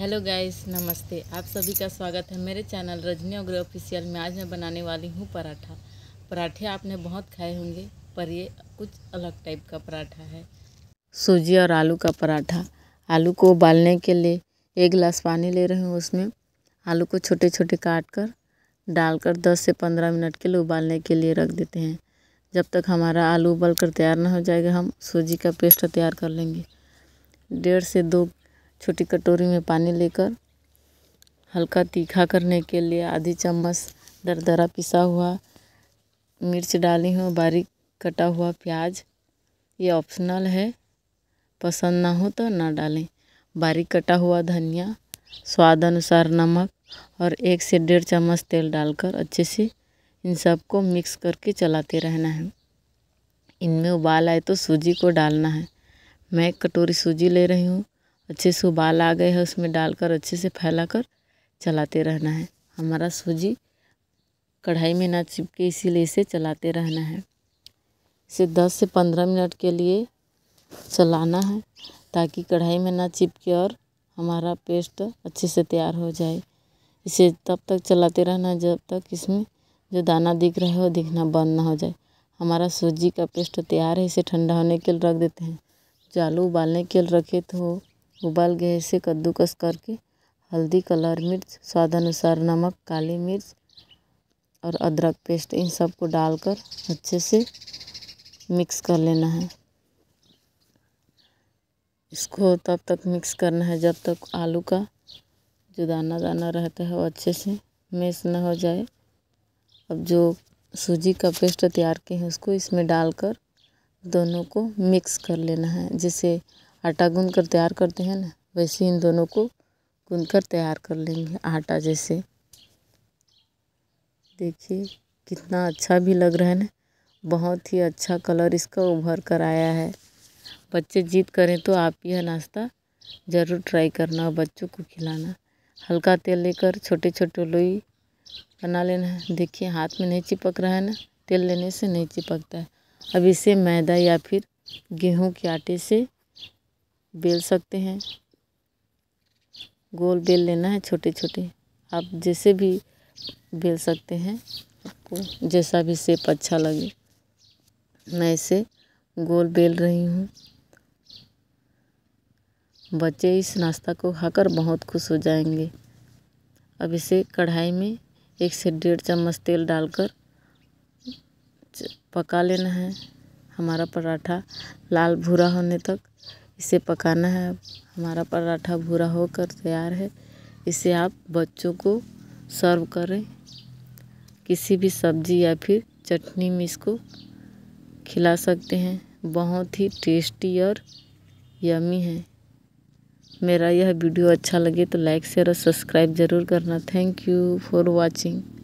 hello guys नमस्ते आप सभी का स्वागत है मेरे चैनल रजनी ओग्रे ऑफिशियल में आज मैं बनाने वाली हूँ पराठा पराठे आपने बहुत खाए होंगे पर ये कुछ अलग टाइप का पराठा है सूजी और आलू का पराठा आलू को उबालने के लिए एक गिलास पानी ले रहे हूँ उसमें आलू को छोटे छोटे काट कर डालकर दस से पंद्रह मिनट के लिए उबालने के लिए रख देते हैं जब तक हमारा आलू उबल कर तैयार ना हो जाएगा हम सूजी का पेस्ट तैयार कर लेंगे डेढ़ से दो छोटी कटोरी में पानी लेकर हल्का तीखा करने के लिए आधी चम्मच दरदरा पिसा हुआ मिर्च डाली हूँ बारीक कटा हुआ प्याज ये ऑप्शनल है पसंद ना हो तो ना डालें बारीक कटा हुआ धनिया स्वाद अनुसार नमक और एक से डेढ़ चम्मच तेल डालकर अच्छे से इन सबको मिक्स करके चलाते रहना है इनमें उबाल आए तो सूजी को डालना है मैं एक कटोरी सूजी ले रही हूँ अच्छे से उबाल आ गए है उसमें डालकर अच्छे से फैला कर चलाते रहना है हमारा सूजी कढ़ाई में ना चिपके इसीलिए इसे चलाते रहना है इसे 10 से 15 मिनट के लिए चलाना है ताकि कढ़ाई में ना चिपके और हमारा पेस्ट अच्छे से तैयार हो जाए इसे तब तक चलाते रहना जब तक इसमें जो दाना दिख रहा है वो दिखना बंद ना हो जाए हमारा सूजी का पेस्ट तैयार है इसे ठंडा होने के लिए रख देते हैं जो आलू उबालने के लिए रखे तो उबाल गए से कद्दूकस करके हल्दी कलर मिर्च स्वाद अनुसार नमक काली मिर्च और अदरक पेस्ट इन सब को डालकर अच्छे से मिक्स कर लेना है इसको तब तक मिक्स करना है जब तक आलू का जो दाना दाना रहता है वो अच्छे से मेस ना हो जाए अब जो सूजी का पेस्ट तैयार किए हैं उसको इसमें डालकर दोनों को मिक्स कर लेना है जिसे आटा गूँथ कर तैयार करते हैं ना वैसे इन दोनों को गूँथ कर तैयार कर लेंगे आटा जैसे देखिए कितना अच्छा भी लग रहा है ना बहुत ही अच्छा कलर इसका उभर कर आया है बच्चे जीत करें तो आप यह नाश्ता ज़रूर ट्राई करना और बच्चों को खिलाना हल्का तेल लेकर छोटे छोटे लोई बना लेना है देखिए हाथ में नहीं चिपक रहा है ना तेल लेने से नहीं चिपकता है अब इसे मैदा या फिर गेहूं के आटे से बेल सकते हैं गोल बेल लेना है छोटे छोटे आप जैसे भी बेल सकते हैं आपको जैसा भी सेप अच्छा लगे मैं इसे गोल बेल रही हूँ बच्चे इस नाश्ता को खाकर बहुत खुश हो जाएंगे अब इसे कढ़ाई में एक से डेढ़ चम्मच तेल डालकर पका लेना है हमारा पराठा लाल भूरा होने तक इसे पकाना है हमारा पराठा भूरा होकर तैयार है इसे आप बच्चों को सर्व करें किसी भी सब्जी या फिर चटनी में इसको खिला सकते हैं बहुत ही टेस्टी और यमी है मेरा यह वीडियो अच्छा लगे तो लाइक शेयर और सब्सक्राइब ज़रूर करना थैंक यू फॉर वाचिंग